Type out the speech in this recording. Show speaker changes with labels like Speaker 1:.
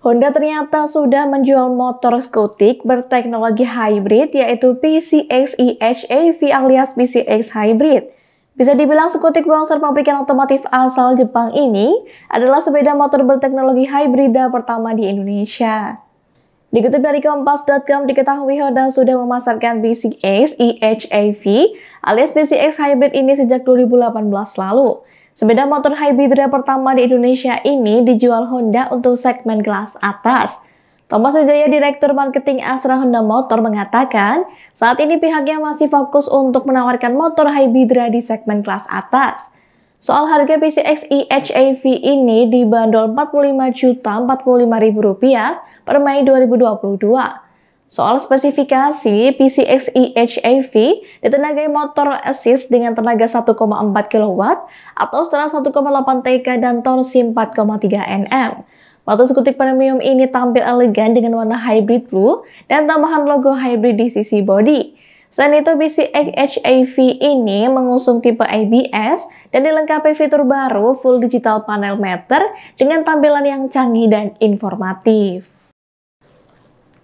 Speaker 1: Honda ternyata sudah menjual motor skutik berteknologi hybrid yaitu pcx E-HA-V alias PCX Hybrid. Bisa dibilang skutik bongsor pabrikan otomotif asal Jepang ini adalah sepeda motor berteknologi hybrida pertama di Indonesia. Dikutip dari kompas.com diketahui Honda sudah memasarkan pcx E-HA-V alias PCX Hybrid ini sejak 2018 lalu. Sepeda motor hybridnya pertama di Indonesia ini dijual Honda untuk segmen kelas atas. Thomas Wijaya, Direktur Marketing Astra Honda Motor mengatakan, saat ini pihaknya masih fokus untuk menawarkan motor hybridnya di segmen kelas atas. Soal harga PCX HAV ini dibanderol Rp45.045.000 per Mei 2022. Soal spesifikasi, PCX EHAV ditenagai motor assist dengan tenaga 1,4 kW atau setara 1,8 TK dan torsi 4,3 Nm. Motor skutik premium ini tampil elegan dengan warna hybrid blue dan tambahan logo hybrid di sisi body. Selain itu, PCX e hav ini mengusung tipe ABS dan dilengkapi fitur baru full digital panel meter dengan tampilan yang canggih dan informatif.